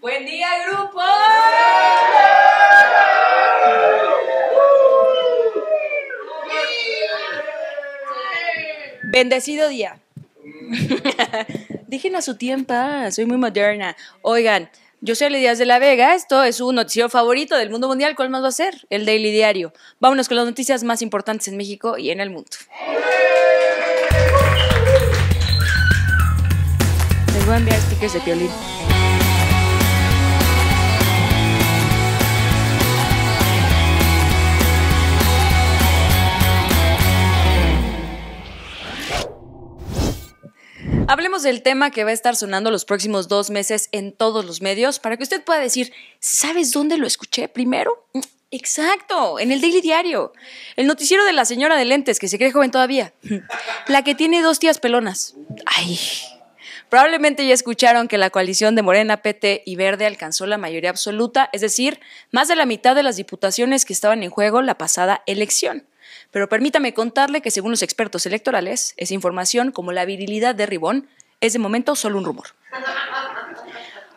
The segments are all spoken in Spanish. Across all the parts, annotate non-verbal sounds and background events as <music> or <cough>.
Buen día, grupo. Bendecido día. Dijen a su tiempo, soy muy moderna. Oigan, yo soy Lidia de la Vega, esto es su noticiero favorito del mundo mundial, ¿cuál más va a ser? El Daily Diario. Vámonos con las noticias más importantes en México y en el mundo. Les voy a enviar stickers de Piolín. Hablemos del tema que va a estar sonando los próximos dos meses en todos los medios para que usted pueda decir, ¿sabes dónde lo escuché primero? Exacto, en el Daily Diario. El noticiero de la señora de lentes, que se cree joven todavía. La que tiene dos tías pelonas. Ay. Probablemente ya escucharon que la coalición de Morena, PT y Verde alcanzó la mayoría absoluta, es decir, más de la mitad de las diputaciones que estaban en juego la pasada elección. Pero permítame contarle que según los expertos electorales, esa información, como la virilidad de Ribón, es de momento solo un rumor.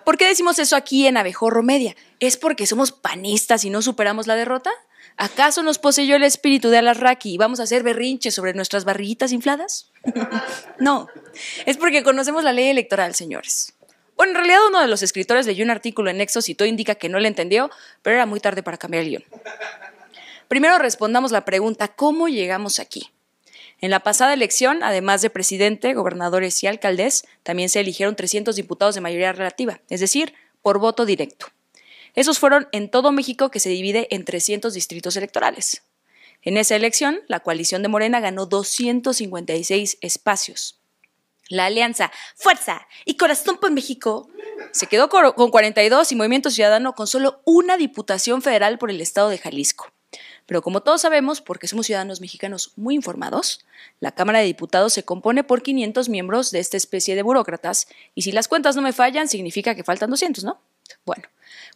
¿Por qué decimos eso aquí en Abejorro Media? ¿Es porque somos panistas y no superamos la derrota? ¿Acaso nos poseyó el espíritu de Alarraqui y vamos a hacer berrinches sobre nuestras barriguitas infladas? no, es porque conocemos la ley electoral, señores. Bueno, en realidad uno de los escritores leyó un artículo en Nexos y todo indica que no lo entendió, pero era muy tarde para cambiar el guión. Primero respondamos la pregunta, ¿cómo llegamos aquí? En la pasada elección, además de presidente, gobernadores y alcaldes, también se eligieron 300 diputados de mayoría relativa, es decir, por voto directo. Esos fueron en todo México que se divide en 300 distritos electorales. En esa elección, la coalición de Morena ganó 256 espacios. La alianza Fuerza y Corazón por México se quedó con 42 y Movimiento Ciudadano con solo una diputación federal por el estado de Jalisco. Pero como todos sabemos, porque somos ciudadanos mexicanos muy informados, la Cámara de Diputados se compone por 500 miembros de esta especie de burócratas, y si las cuentas no me fallan, significa que faltan 200, ¿no? Bueno,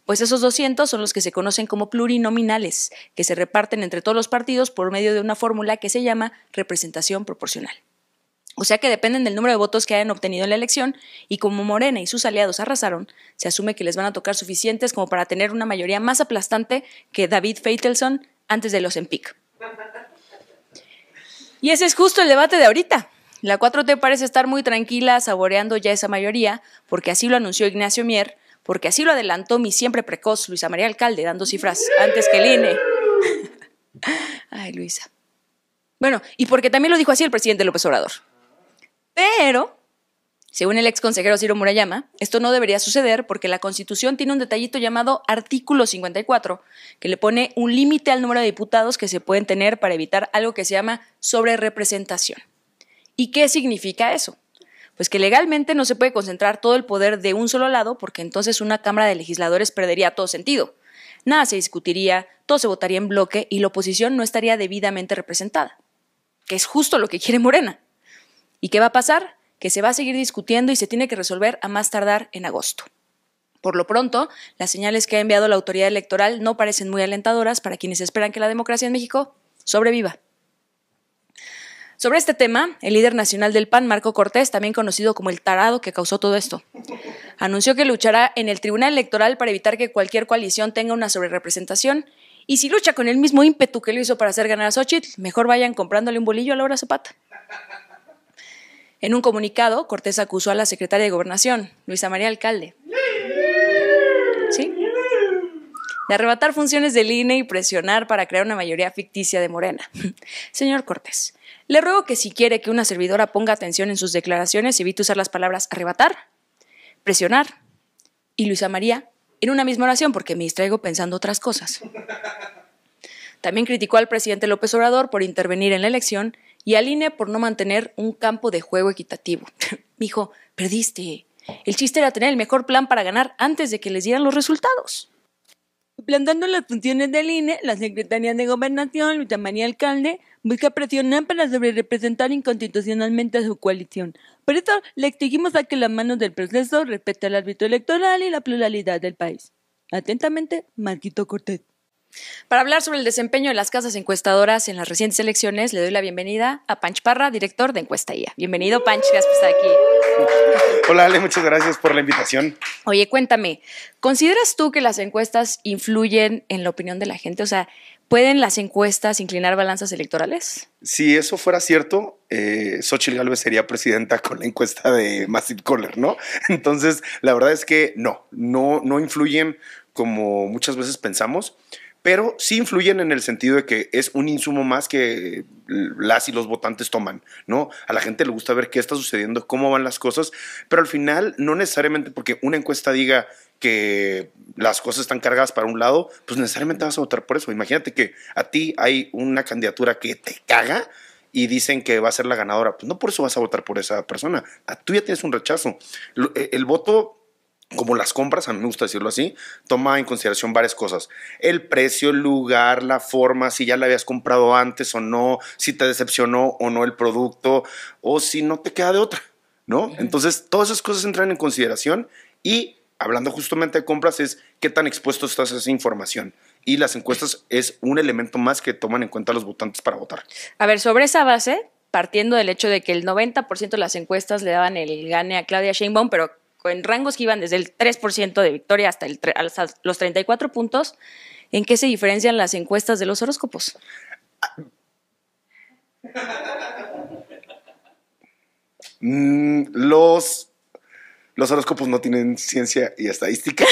pues esos 200 son los que se conocen como plurinominales, que se reparten entre todos los partidos por medio de una fórmula que se llama representación proporcional. O sea que dependen del número de votos que hayan obtenido en la elección, y como Morena y sus aliados arrasaron, se asume que les van a tocar suficientes como para tener una mayoría más aplastante que David Feitelson antes de los en pic. Y ese es justo el debate de ahorita. La 4T parece estar muy tranquila saboreando ya esa mayoría, porque así lo anunció Ignacio Mier, porque así lo adelantó mi siempre precoz Luisa María Alcalde, dando cifras antes que el INE. <laughs> Ay, Luisa. Bueno, y porque también lo dijo así el presidente López Obrador. Pero según el ex consejero Ciro Murayama, esto no debería suceder porque la Constitución tiene un detallito llamado artículo 54, que le pone un límite al número de diputados que se pueden tener para evitar algo que se llama sobrerepresentación. ¿Y qué significa eso? Pues que legalmente no se puede concentrar todo el poder de un solo lado porque entonces una Cámara de Legisladores perdería todo sentido. Nada se discutiría, todo se votaría en bloque y la oposición no estaría debidamente representada, que es justo lo que quiere Morena. ¿Y qué va a pasar? que se va a seguir discutiendo y se tiene que resolver a más tardar en agosto. Por lo pronto, las señales que ha enviado la autoridad electoral no parecen muy alentadoras para quienes esperan que la democracia en México sobreviva. Sobre este tema, el líder nacional del PAN, Marco Cortés, también conocido como el tarado que causó todo esto, anunció que luchará en el Tribunal Electoral para evitar que cualquier coalición tenga una sobrerepresentación. Y si lucha con el mismo ímpetu que lo hizo para hacer ganar a Xochitl, mejor vayan comprándole un bolillo a Laura Zapata. En un comunicado, Cortés acusó a la secretaria de Gobernación, Luisa María Alcalde, de arrebatar funciones del INE y presionar para crear una mayoría ficticia de Morena. <laughs> Señor Cortés, le ruego que si quiere que una servidora ponga atención en sus declaraciones, evite usar las palabras arrebatar, presionar y Luisa María en una misma oración porque me distraigo pensando otras cosas. También criticó al presidente López Obrador por intervenir en la elección y al INE por no mantener un campo de juego equitativo. Dijo, <laughs> perdiste. El chiste era tener el mejor plan para ganar antes de que les dieran los resultados. Plantando las funciones del INE, la Secretaría de Gobernación, Luis María Alcalde, busca presionar para sobre representar inconstitucionalmente a su coalición. Por eso le exigimos a que las manos del proceso respete al árbitro electoral y la pluralidad del país. Atentamente, Marquito Cortés. Para hablar sobre el desempeño de las casas encuestadoras en las recientes elecciones, le doy la bienvenida a Panch Parra, director de Encuesta IA. Bienvenido, Panch, gracias por estar aquí. Hola, Ale, muchas gracias por la invitación. Oye, cuéntame, ¿consideras tú que las encuestas influyen en la opinión de la gente? O sea, ¿pueden las encuestas inclinar balanzas electorales? Si eso fuera cierto, eh, Xochitl Galvez sería presidenta con la encuesta de Massive Caller, ¿no? <laughs> Entonces, la verdad es que no, no, no influyen como muchas veces pensamos pero sí influyen en el sentido de que es un insumo más que las y los votantes toman, ¿no? A la gente le gusta ver qué está sucediendo, cómo van las cosas, pero al final no necesariamente porque una encuesta diga que las cosas están cargadas para un lado, pues necesariamente vas a votar por eso. Imagínate que a ti hay una candidatura que te caga y dicen que va a ser la ganadora, pues no por eso vas a votar por esa persona, A tú ya tienes un rechazo. E, el voto como las compras, a mí me gusta decirlo así, toma en consideración varias cosas. El precio, el lugar, la forma, si ya la habías comprado antes o no, si te decepcionó o no el producto, o si no te queda de otra, ¿no? Entonces, todas esas cosas entran en consideración y hablando justamente de compras es qué tan expuesto estás a esa información. Y las encuestas es un elemento más que toman en cuenta los votantes para votar. A ver, sobre esa base, partiendo del hecho de que el 90% de las encuestas le daban el gane a Claudia Sheinbaum, pero en rangos que iban desde el 3% de victoria hasta, el, los 34 puntos, ¿en qué se diferencian las encuestas de los horóscopos? Mm, los los horóscopos no tienen ciencia y estadística.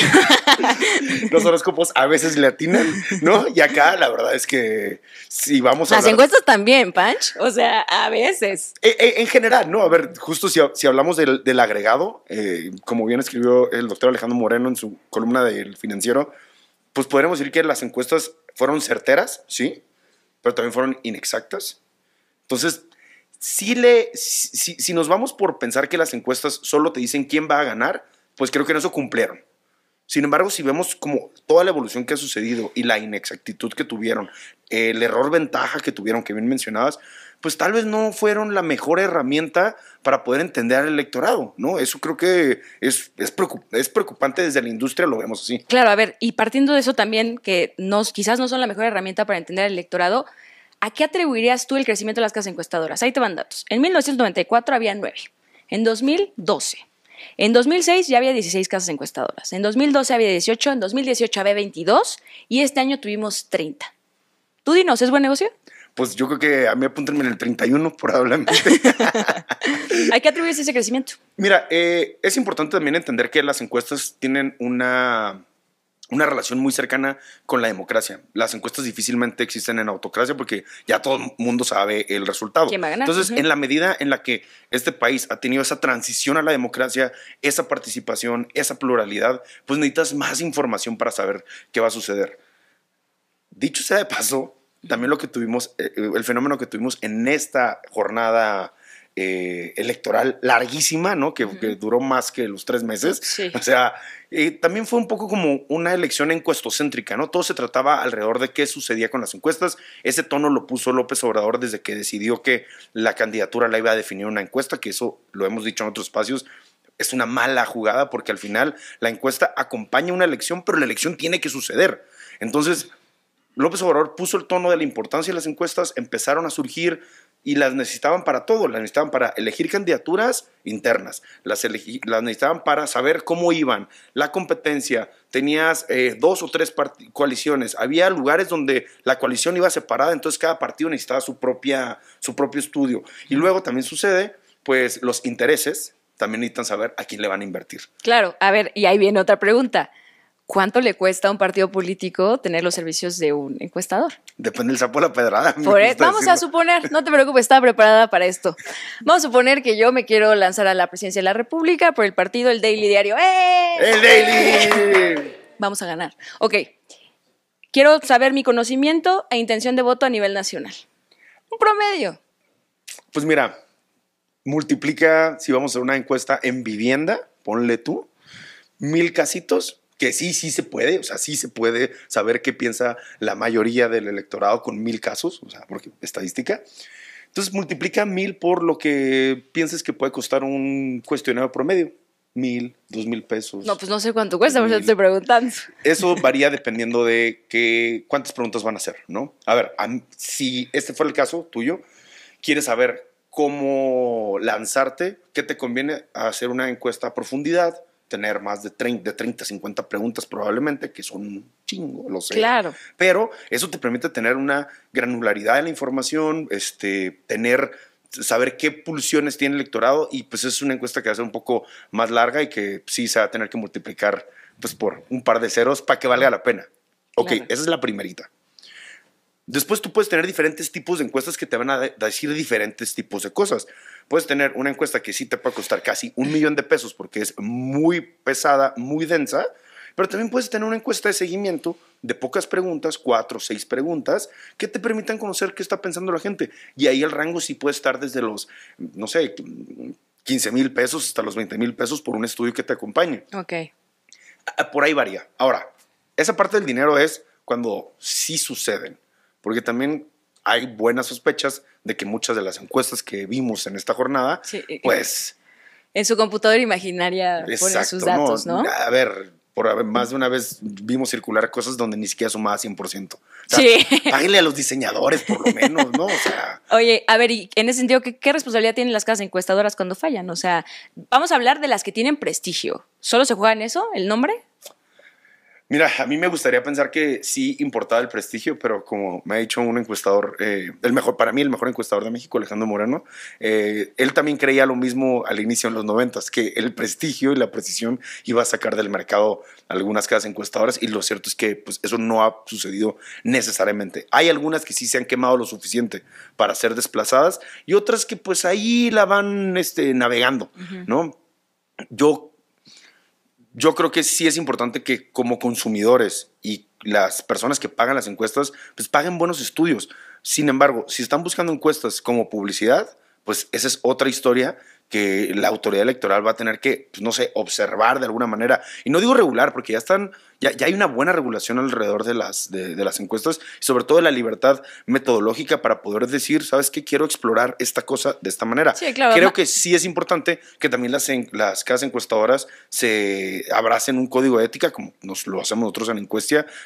<laughs> los horóscopos a veces le atinan, ¿no? Y acá la verdad es que si vamos a... Las encuestas también, Punch. O sea, a veces. E, e, en general, ¿no? A ver, justo si, si hablamos del, agregado, eh, como bien escribió el doctor Alejandro Moreno en su columna del financiero, pues podríamos decir que las encuestas fueron certeras, sí, pero también fueron inexactas. Entonces, si, le, si, nos vamos por pensar que las encuestas solo te dicen quién va a ganar, pues creo que en eso cumplieron. Sin embargo, si vemos como toda la evolución que ha sucedido y la inexactitud que tuvieron, el error ventaja que tuvieron, que bien mencionabas, pues tal vez no fueron la mejor herramienta para poder entender al electorado, ¿no? Eso creo que es, es, preocupante desde la industria, lo vemos así. Claro, a ver, y partiendo de eso también, que nos, quizás no son la mejor herramienta para entender al electorado, ¿A qué atribuirías tú el crecimiento de las casas encuestadoras? Ahí te van datos. En 1994 había nueve. en 2012, en 2006 ya había 16 casas encuestadoras, en 2012 había 18, en 2018 había 22 y este año tuvimos 30. Tú dinos, ¿es buen negocio? Pues yo creo que a mí apúntenme en el 31 por probablemente. <laughs> ¿A qué atribuyes ese crecimiento? Mira, eh, es importante también entender que las encuestas tienen una una relación muy cercana con la democracia. Las encuestas difícilmente existen en autocracia porque ya todo el mundo sabe el resultado. Entonces, en la medida en la que este país ha tenido esa transición a la democracia, esa participación, esa pluralidad, pues necesitas más información para saber qué va a suceder. Dicho sea de paso, también lo que tuvimos, eh, eh, el fenómeno que tuvimos en esta jornada eh, electoral larguísima, ¿no? Que, duró más que los tres meses. O sea, eh, también fue un poco como una elección encuestocéntrica, ¿no? Todo se trataba alrededor de qué sucedía con las encuestas. Ese tono lo puso López Obrador desde que decidió que la candidatura la iba a definir una encuesta, que eso lo hemos dicho en otros espacios, es una mala jugada porque al final la encuesta acompaña una elección, pero la elección tiene que suceder. Entonces, López Obrador puso el tono de la importancia de las encuestas, empezaron a surgir y las necesitaban para todo, las necesitaban para elegir candidaturas internas, las, las necesitaban para saber cómo iban, la competencia, tenías eh, dos o tres coaliciones, había lugares donde la coalición iba separada, entonces cada partido necesitaba su, propia, su propio estudio. Y luego también sucede, pues los intereses también necesitan saber a quién le van a invertir. Claro, a ver, y ahí viene otra pregunta. ¿cuánto le cuesta a un partido político tener los servicios de un encuestador? Depende del sapo la pedrada. E, vamos a suponer, no te preocupes, estaba preparada para esto. Vamos a suponer que yo me quiero lanzar a la presidencia de la República por el partido El Daily Diario. ¡Eh! ¡El Daily! Vamos a ganar. Ok. Quiero saber mi conocimiento e intención de voto a nivel nacional. Un promedio. Pues mira, multiplica, si vamos a una encuesta en vivienda, ponle tú, mil casitos, que sí, sí se puede, o sea, sí se puede saber qué piensa la mayoría del electorado con mil casos, o sea, porque estadística. Entonces multiplica mil por lo que pienses que puede costar un cuestionario promedio. Mil, dos mil pesos. No, pues no sé cuánto cuesta, por te estoy preguntando. Eso <laughs> varía dependiendo de qué cuántas preguntas van a hacer, ¿no? A ver, si este fue el caso tuyo, quieres saber cómo lanzarte, qué te conviene hacer una encuesta a profundidad, tener más de 30, de 50 preguntas probablemente, que son un chingo, lo sé. Claro. Pero eso te permite tener una granularidad de la información, este, tener saber qué pulsiones tiene el electorado y pues es una encuesta que va a ser un poco más larga y que sí se va a tener que multiplicar pues por un par de ceros para que valga la pena. Ok, esa es la primerita. Después tú puedes tener diferentes tipos de encuestas que te van a decir diferentes tipos de cosas. Puedes tener una encuesta que sí te puede costar casi un millón de pesos porque es muy pesada, muy densa, pero también puedes tener una encuesta de seguimiento de pocas preguntas, cuatro o seis preguntas, que te permitan conocer qué está pensando la gente. Y ahí el rango sí puede estar desde los, no sé, 15 mil pesos hasta los 20 mil pesos por un estudio que te acompañe. Ok. Ah, por ahí varía. Ahora, esa parte del dinero es cuando sí suceden porque también hay buenas sospechas de que muchas de las encuestas que vimos en esta jornada, eh, eh, pues... En su computadora imaginaria sus datos, no, A ver, por más de una vez vimos circular cosas donde ni siquiera sumaba 100%. O sí. <laughs> Páguenle a los diseñadores, por lo menos, ¿no? O sea. Oye, a ver, y en ese sentido, ¿qué, ¿qué, responsabilidad tienen las casas encuestadoras cuando fallan? O sea, vamos a hablar de las que tienen prestigio. ¿Solo se juega en eso, el nombre? Mira, a mí me gustaría pensar que sí importaba el prestigio, pero como me ha dicho un encuestador, eh, el mejor, para mí el mejor encuestador de México, Alejandro Moreno, eh, él también creía lo mismo al inicio en los noventas, que el prestigio y la precisión iba a sacar del mercado algunas casas encuestadoras y lo cierto es que pues, eso no ha sucedido necesariamente. Hay algunas que sí se han quemado lo suficiente para ser desplazadas y otras que pues ahí la van este, navegando, ¿no? Yo yo creo que sí es importante que como consumidores y las personas que pagan las encuestas, pues paguen buenos estudios. Sin embargo, si están buscando encuestas como publicidad, pues esa es otra historia que la autoridad electoral va a tener que, pues, no sé, observar de alguna manera. Y no digo regular, porque ya están, ya, hay una buena regulación alrededor de las, de, las encuestas, sobre todo de la libertad metodológica para poder decir, ¿sabes qué? Quiero explorar esta cosa de esta manera. Sí, claro, Creo que sí es importante que también las, las casas encuestadoras se abracen un código de ética, como nos lo hacemos nosotros en encuesta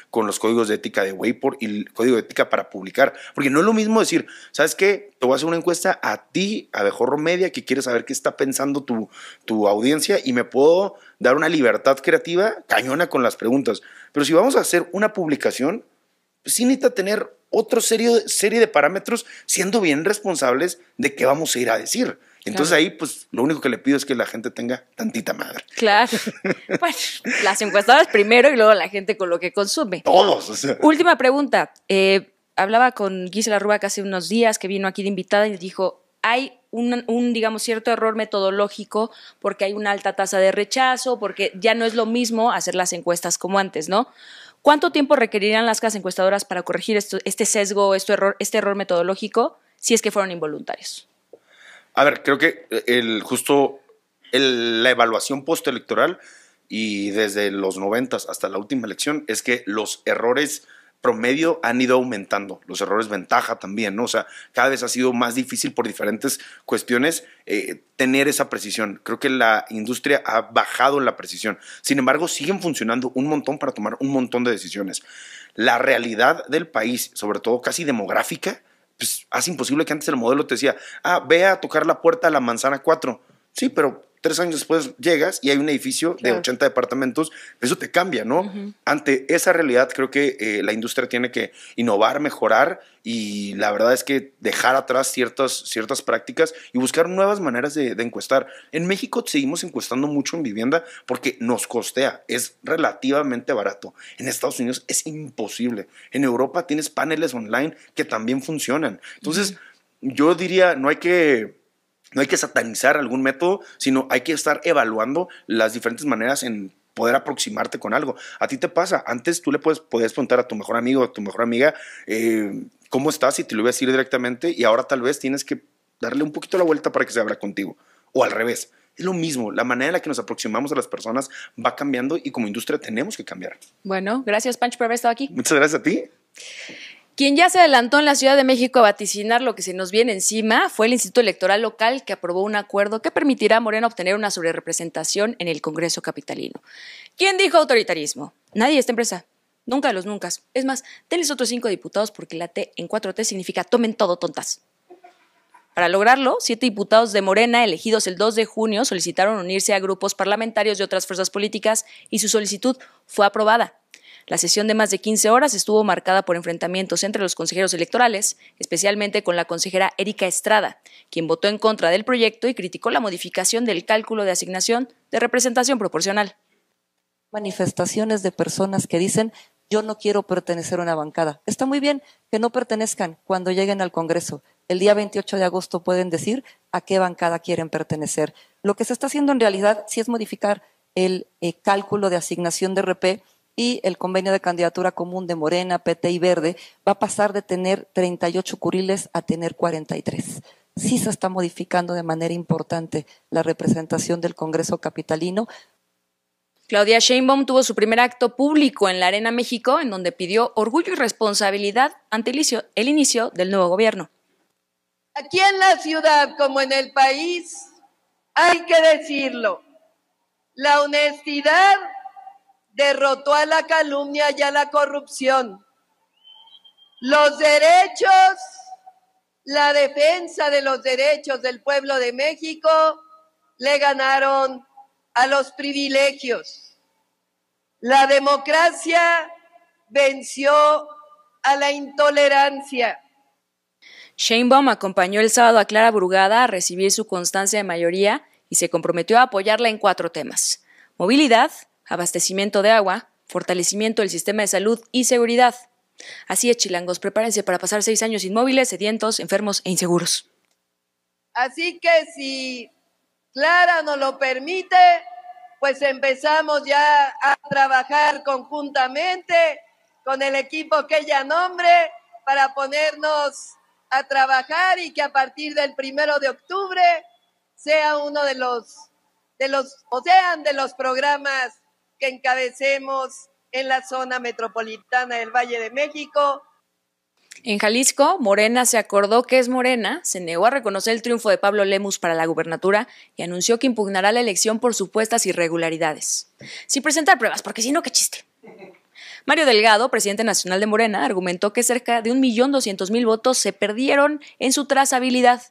con los códigos de ética de Wayport y el código de ética para publicar. Porque no es lo mismo decir, ¿sabes qué? Te voy a hacer una encuesta a ti, a Bejorro Media, que quieres saber qué está pensando tu, tu audiencia y me puedo dar una libertad creativa cañona con las preguntas. Pero si vamos a hacer una publicación, pues sí necesita tener otra serie, de parámetros siendo bien responsables de qué vamos a ir a decir. Entonces ahí, pues lo único que le pido es que la gente tenga tantita madre. Claro. <laughs> pues las encuestadas primero y luego la gente con lo que consume. Todos. Última pregunta. Eh, hablaba con Gisela Ruba hace unos días que vino aquí de invitada y dijo: hay un, digamos, cierto error metodológico porque hay una alta tasa de rechazo, porque ya no es lo mismo hacer las encuestas como antes, ¿no? ¿Cuánto tiempo requerirían las casas encuestadoras para corregir este sesgo, este error, este error metodológico, si es que fueron involuntarios? A ver, creo que eh, justo la evaluación postelectoral y desde los noventas hasta la última elección es que los errores promedio han ido aumentando los errores ventaja también, ¿no? O sea, cada vez ha sido más difícil por diferentes cuestiones eh, tener esa precisión. Creo que la industria ha bajado la precisión. Sin embargo, siguen funcionando un montón para tomar un montón de decisiones. La realidad del país, sobre todo casi demográfica, pues hace imposible que antes el modelo te decía, ah, ve a tocar la puerta a la manzana 4. Sí, pero tres años después llegas y hay un edificio de 80 departamentos, eso te cambia, ¿no? Ante esa realidad creo que eh, la industria tiene que innovar, mejorar y la verdad es que dejar atrás ciertas, ciertas prácticas y buscar nuevas maneras de, encuestar. En México seguimos encuestando mucho en vivienda porque nos costea, es relativamente barato. En Estados Unidos es imposible. En Europa tienes paneles online que también funcionan. Entonces, yo diría, no hay que no hay que satanizar algún método, sino hay que estar evaluando las diferentes maneras en poder aproximarte con algo. A ti te pasa, antes tú le puedes, podías preguntar a tu mejor amigo, a tu mejor amiga, eh, ¿cómo estás? Y te lo voy a decir directamente y ahora tal vez tienes que darle un poquito la vuelta para que se abra contigo. O al revés, es lo mismo, la manera en la que nos aproximamos a las personas va cambiando y como industria tenemos que cambiar. Bueno, gracias Pancho por haber estado aquí. Muchas gracias a ti. Quien ya se adelantó en la Ciudad de México a vaticinar lo que se nos viene encima fue el Instituto Electoral Local que aprobó un acuerdo que permitirá a Morena obtener una sobrerepresentación en el Congreso Capitalino. ¿Quién dijo autoritarismo? Nadie de esta empresa. Nunca de los nunca. Es más, tenles otros cinco diputados porque la T en 4T significa tomen todo, tontas. Para lograrlo, siete diputados de Morena, elegidos el 2 de junio, solicitaron unirse a grupos parlamentarios de otras fuerzas políticas y su solicitud fue aprobada. La sesión de más de 15 horas estuvo marcada por enfrentamientos entre los consejeros electorales, especialmente con la consejera Erika Estrada, quien votó en contra del proyecto y criticó la modificación del cálculo de asignación de representación proporcional. Manifestaciones de personas que dicen yo no quiero pertenecer a una bancada. Está muy bien que no pertenezcan cuando lleguen al Congreso. El día 28 de agosto pueden decir a qué bancada quieren pertenecer. Lo que se está haciendo en realidad sí es modificar el eh, cálculo de asignación de RP y el convenio de candidatura común de Morena, PT y Verde va a pasar de tener 38 curiles a tener 43. Sí se está modificando de manera importante la representación del Congreso capitalino. Claudia Sheinbaum tuvo su primer acto público en la Arena México, en donde pidió orgullo y responsabilidad ante el inicio, el inicio del nuevo gobierno. Aquí en la ciudad, como en el país, hay que decirlo, la honestidad derrotó a la calumnia y a la corrupción. Los derechos, la defensa de los derechos del pueblo de México le ganaron a los privilegios. La democracia venció a la intolerancia. Sheinbaum acompañó el sábado a Clara Brugada a recibir su constancia de mayoría y se comprometió a apoyarla en cuatro temas. Movilidad, abastecimiento de agua, fortalecimiento del sistema de salud y seguridad. Así es, chilangos, prepárense para pasar seis años inmóviles, sedientos, enfermos e inseguros. Así que si Clara nos lo permite, pues empezamos ya a trabajar conjuntamente con el equipo que ella nombre para ponernos a trabajar y que a partir del primero de octubre sea uno de los, de los, o sean de los programas encabecemos en la zona metropolitana del Valle de México. En Jalisco, Morena se acordó que es Morena, se negó a reconocer el triunfo de Pablo Lemus para la gubernatura y anunció que impugnará la elección por supuestas irregularidades. Sin presentar pruebas, porque si no, qué chiste. Mario Delgado, presidente nacional de Morena, argumentó que cerca de 1.200.000 votos se perdieron en su trazabilidad.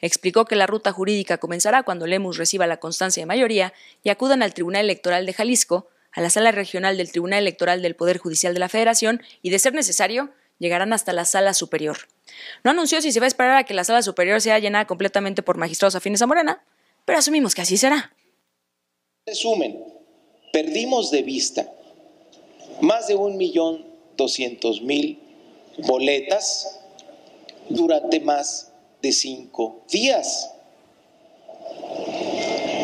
Explicó que la ruta jurídica comenzará cuando Lemus reciba la constancia de mayoría y acudan al Tribunal Electoral de Jalisco a la Sala Regional del Tribunal Electoral del Poder Judicial de la Federación y, de ser necesario, llegarán hasta la Sala Superior. No anunció si se va a esperar a que la Sala Superior sea llenada completamente por magistrados afines a Morena, pero asumimos que así será. Resumen, perdimos de vista más de 1.200.000 boletas durante más de cinco días,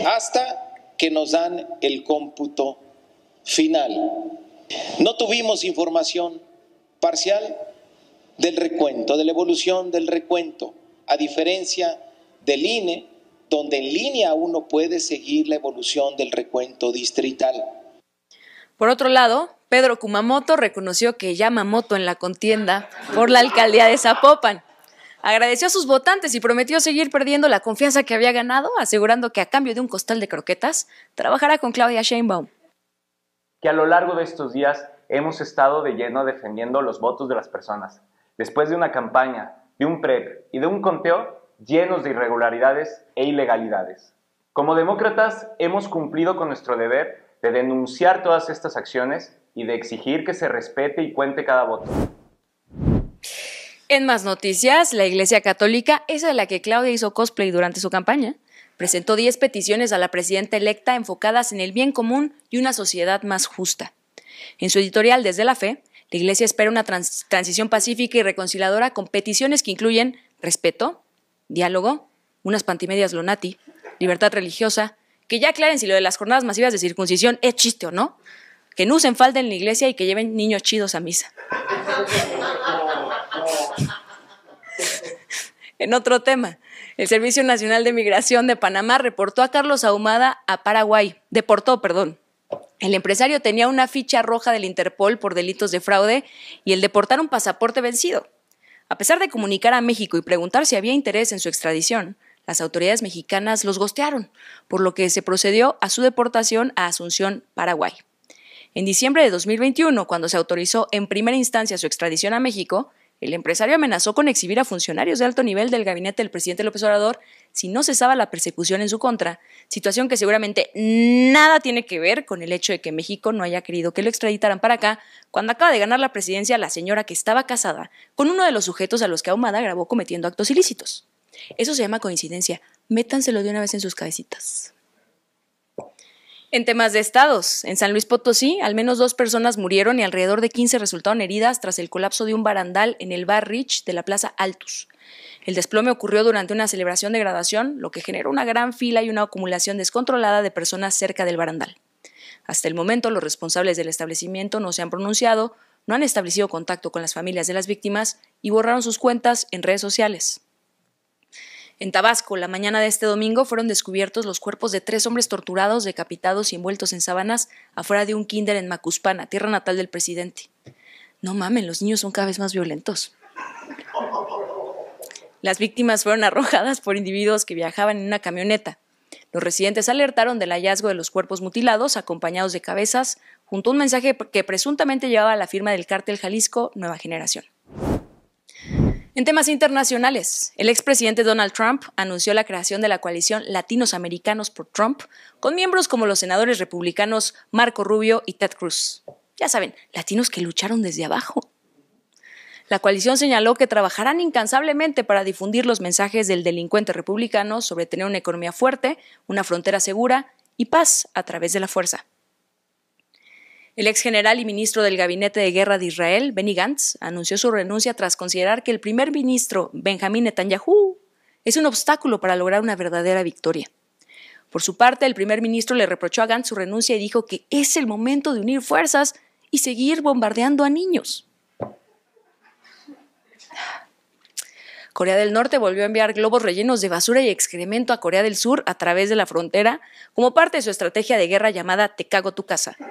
hasta que nos dan el cómputo final. No tuvimos información parcial del recuento, de la evolución del recuento, a diferencia del INE, donde en línea uno puede seguir la evolución del recuento distrital. Por otro lado, Pedro Kumamoto reconoció que Yamamoto en la contienda por la alcaldía de Zapopan. Agradeció a sus votantes y prometió seguir perdiendo la confianza que había ganado, asegurando que a cambio de un costal de croquetas, trabajará con Claudia Sheinbaum que a lo largo de estos días hemos estado de lleno defendiendo los votos de las personas. Después de una campaña, de un PREP y de un conteo llenos de irregularidades e ilegalidades. Como demócratas hemos cumplido con nuestro deber de denunciar todas estas acciones y de exigir que se respete y cuente cada voto. En más noticias, la Iglesia Católica es a la que Claudia hizo cosplay durante su campaña. Presentó 10 peticiones a la presidenta electa enfocadas en el bien común y una sociedad más justa. En su editorial Desde la Fe, la Iglesia espera una transición pacífica y reconciliadora con peticiones que incluyen respeto, diálogo, unas pantimedias lonati, libertad religiosa, que ya aclaren si lo de las jornadas masivas de circuncisión es chiste o no, que no usen falda en la iglesia y que lleven niños chidos a misa. <laughs> en otro tema, el Servicio Nacional de Migración de Panamá reportó a Carlos Ahumada a Paraguay, deportó, perdón. El empresario tenía una ficha roja del Interpol por delitos de fraude y el deportar un pasaporte vencido. A pesar de comunicar a México y preguntar si había interés en su extradición, las autoridades mexicanas los gostearon, por lo que se procedió a su deportación a Asunción, Paraguay. En diciembre de 2021, cuando se autorizó en primera instancia su extradición a México, el empresario amenazó con exhibir a funcionarios de alto nivel del gabinete del presidente López Obrador si no cesaba la persecución en su contra, situación que seguramente nada tiene que ver con el hecho de que México no haya querido que lo extraditaran para acá, cuando acaba de ganar la presidencia la señora que estaba casada con uno de los sujetos a los que Ahumada grabó cometiendo actos ilícitos. Eso se llama coincidencia. Métanselo de una vez en sus cabecitas. En temas de estados, en San Luis Potosí, al menos dos personas murieron y alrededor de 15 resultaron heridas tras el colapso de un barandal en el bar Rich de la Plaza Altus. El desplome ocurrió durante una celebración de graduación, lo que generó una gran fila y una acumulación descontrolada de personas cerca del barandal. Hasta el momento, los responsables del establecimiento no se han pronunciado, no han establecido contacto con las familias de las víctimas y borraron sus cuentas en redes sociales. En Tabasco, la mañana de este domingo fueron descubiertos los cuerpos de tres hombres torturados, decapitados y envueltos en sábanas afuera de un kinder en Macuspana, tierra natal del presidente. No mamen, los niños son cada vez más violentos. Las víctimas fueron arrojadas por individuos que viajaban en una camioneta. Los residentes alertaron del hallazgo de los cuerpos mutilados, acompañados de cabezas, junto a un mensaje que presuntamente llevaba la firma del cártel Jalisco Nueva Generación. En temas internacionales, el expresidente Donald Trump anunció la creación de la coalición Latinos Americanos por Trump, con miembros como los senadores republicanos Marco Rubio y Ted Cruz. Ya saben, latinos que lucharon desde abajo. La coalición señaló que trabajarán incansablemente para difundir los mensajes del delincuente republicano sobre tener una economía fuerte, una frontera segura y paz a través de la fuerza. El ex general y ministro del Gabinete de Guerra de Israel, Benny Gantz, anunció su renuncia tras considerar que el primer ministro, Benjamin Netanyahu, es un obstáculo para lograr una verdadera victoria. Por su parte, el primer ministro le reprochó a Gantz su renuncia y dijo que es el momento de unir fuerzas y seguir bombardeando a niños. Corea del Norte volvió a enviar globos rellenos de basura y excremento a Corea del Sur a través de la frontera como parte de su estrategia de guerra llamada Te cago tu casa. <laughs>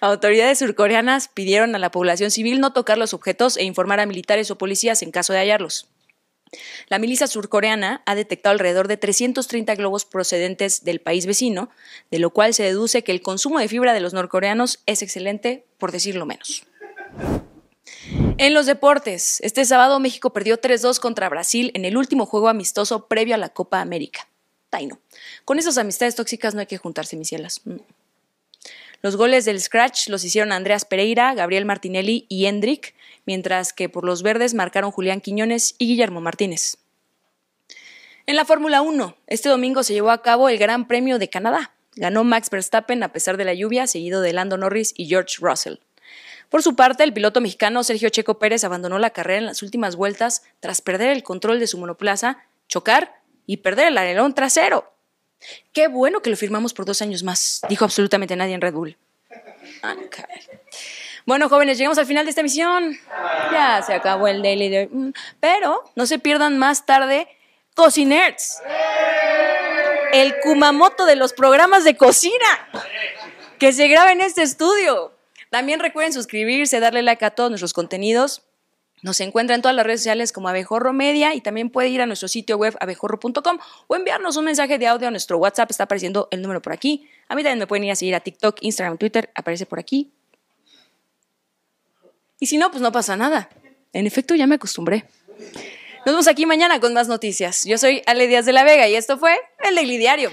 Autoridades surcoreanas pidieron a la población civil no tocar los objetos e informar a militares o policías en caso de hallarlos. La milicia surcoreana ha detectado alrededor de 330 globos procedentes del país vecino, de lo cual se deduce que el consumo de fibra de los norcoreanos es excelente, por decirlo menos. En los deportes, este sábado México perdió 3-2 contra Brasil en el último juego amistoso previo a la Copa América. Taino. Con esas amistades tóxicas no hay que juntarse, mis cielas. Los goles del Scratch los hicieron Andreas Pereira, Gabriel Martinelli y Hendrik, mientras que por los verdes marcaron Julián Quiñones y Guillermo Martínez. En la Fórmula 1, este domingo se llevó a cabo el Gran Premio de Canadá. Ganó Max Verstappen a pesar de la lluvia, seguido de Lando Norris y George Russell. Por su parte, el piloto mexicano Sergio Checo Pérez abandonó la carrera en las últimas vueltas tras perder el control de su monoplaza, chocar y perder el alerón trasero. Qué bueno que lo firmamos por dos años más, dijo absolutamente nadie en Red Bull. Ah, bueno, jóvenes, llegamos al final de esta misión. Ya se acabó el Daily Day. Mm, pero no se pierdan más tarde Cocinerts. El Kumamoto de los programas de cocina que se graba en este estudio. También recuerden suscribirse, darle like a todos nuestros contenidos. Nos encuentra en todas las redes sociales como Abejorro Media y también puede ir a nuestro sitio web abejorro.com o enviarnos un mensaje de audio a nuestro WhatsApp, está apareciendo el número por aquí. A mí también me pueden ir a seguir a TikTok, Instagram, Twitter, aparece por aquí. Y si no, pues no pasa nada. En efecto, ya me acostumbré. Nos vemos aquí mañana con más noticias. Yo soy Ale Díaz de la Vega y esto fue El Daily Diario.